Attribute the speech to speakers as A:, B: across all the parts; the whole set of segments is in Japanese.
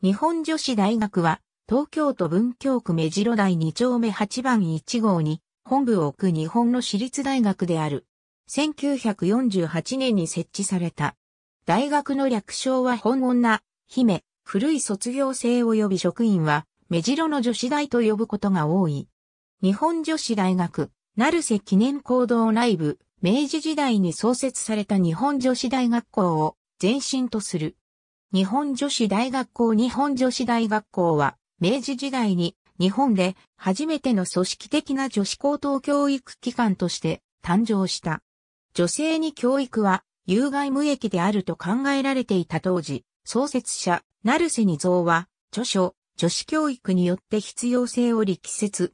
A: 日本女子大学は、東京都文京区目白台2丁目8番1号に、本部を置く日本の私立大学である。1948年に設置された。大学の略称は本女、姫、古い卒業生及び職員は、目白の女子大と呼ぶことが多い。日本女子大学、成瀬記念行動内部、明治時代に創設された日本女子大学校を前身とする。日本女子大学校日本女子大学校は、明治時代に日本で初めての組織的な女子高等教育機関として誕生した。女性に教育は有害無益であると考えられていた当時、創設者、成瀬に像は、著書、女子教育によって必要性を力説。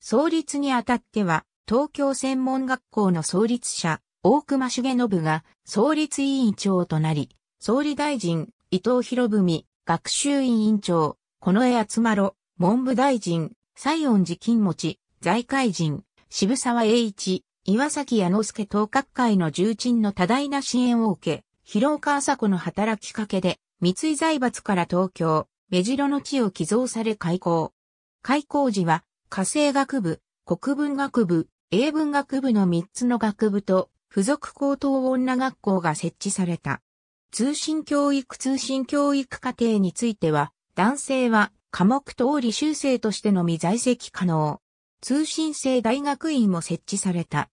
A: 創立にあたっては、東京専門学校の創立者、大隈重信が創立委員長となり、総理大臣、伊藤博文、学習委員長、近衛厚ろ、文部大臣、西園寺金持、財界人、渋沢栄一、岩崎弥之助等各界の重鎮の多大な支援を受け、広岡麻子の働きかけで、三井財閥から東京、目白の地を寄贈され開校。開校時は、家政学部、国文学部、英文学部の3つの学部と、付属高等女学校が設置された。通信教育通信教育課程については、男性は科目とり修正としてのみ在籍可能。通信制大学院も設置された。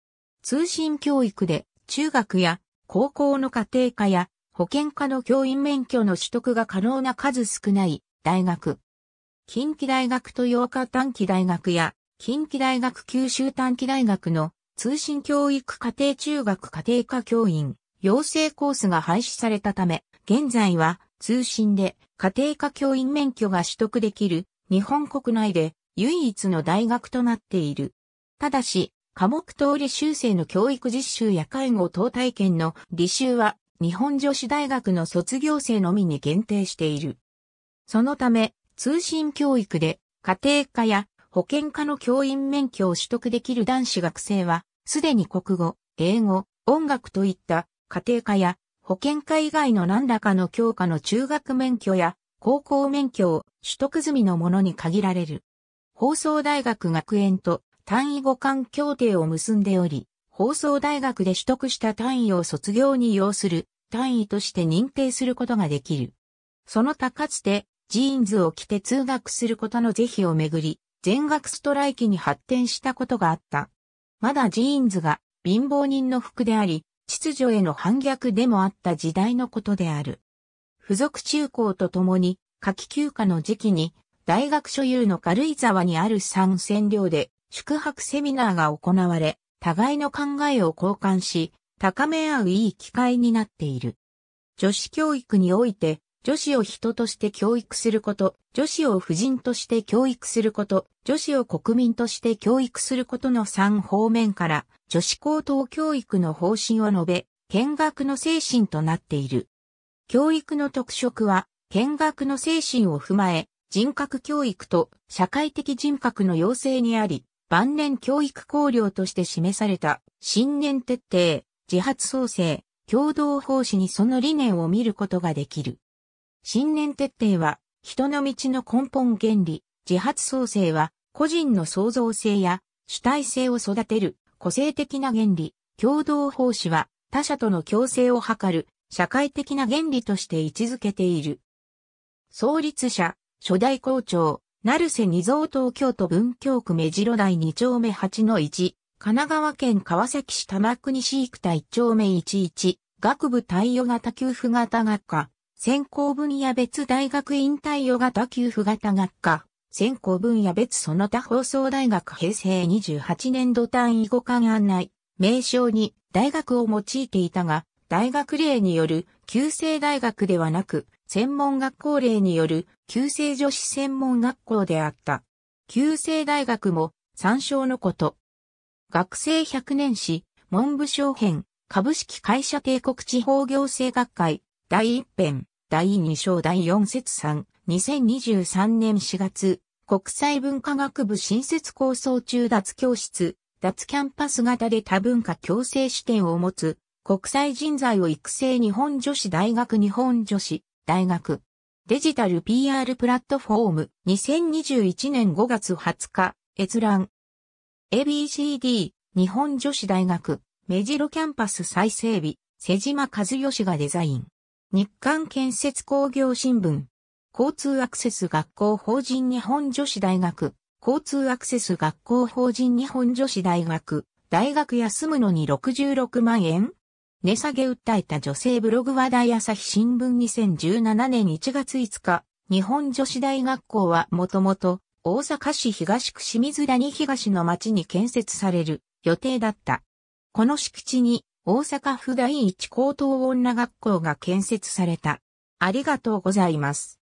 A: 通信教育で中学や高校の家庭科や保健科の教員免許の取得が可能な数少ない大学。近畿大学と洋歌短期大学や近畿大学九州短期大学の通信教育家庭中学家庭科教員、養成コースが廃止されたため、現在は通信で家庭科教員免許が取得できる日本国内で唯一の大学となっている。ただし、科目通り修正の教育実習や介護等体験の履修は日本女子大学の卒業生のみに限定している。そのため、通信教育で家庭科や保健科の教員免許を取得できる男子学生は、すでに国語、英語、音楽といった家庭科や保健科以外の何らかの教科の中学免許や高校免許を取得済みのものに限られる。放送大学学園と単位互換協定を結んでおり、放送大学で取得した単位を卒業に要する単位として認定することができる。その他かつてジーンズを着て通学することの是非をめぐり、全学ストライキに発展したことがあった。まだジーンズが貧乏人の服であり、秩序への反逆でもあった時代のことである。付属中高とともに、夏季休暇の時期に、大学所有の軽井沢にある三千寮で宿泊セミナーが行われ、互いの考えを交換し、高め合ういい機会になっている。女子教育において、女子を人として教育すること、女子を婦人として教育すること、女子を国民として教育することの3方面から、女子高等教育の方針を述べ、見学の精神となっている。教育の特色は、見学の精神を踏まえ、人格教育と社会的人格の要請にあり、晩年教育考慮として示された、信念徹底、自発創生、共同奉仕にその理念を見ることができる。信念徹底は、人の道の根本原理、自発創生は、個人の創造性や主体性を育てる個性的な原理、共同奉仕は、他者との共生を図る社会的な原理として位置づけている。創立者、初代校長、成瀬二蔵東京都文京区目白台二丁目八の一、神奈川県川崎市玉国市育田一丁目一一、学部対応型給付型学科。専攻分野別大学院対応型給付型学科、専攻分野別その他放送大学平成28年度単位互換案内、名称に大学を用いていたが、大学例による旧制大学ではなく、専門学校例による旧制女子専門学校であった。旧制大学も参照のこと。学生100年史、文部省編、株式会社帝国地方行政学会、第一編。第2章第4節3、2023年4月、国際文化学部新設構想中脱教室、脱キャンパス型で多文化共生視点を持つ、国際人材を育成日本女子大学日本女子大学。デジタル PR プラットフォーム2021年5月20日閲覧 ABCD 日本女子大学目白キャンパス再整備瀬島和義がデザイン日刊建設工業新聞、交通アクセス学校法人日本女子大学、交通アクセス学校法人日本女子大学、大学休むのに66万円値下げ訴えた女性ブログ話題朝日新聞2017年1月5日、日本女子大学校はもともと大阪市東区清水谷東の町に建設される予定だった。この敷地に大阪府第一高等女学校が建設された。ありがとうございます。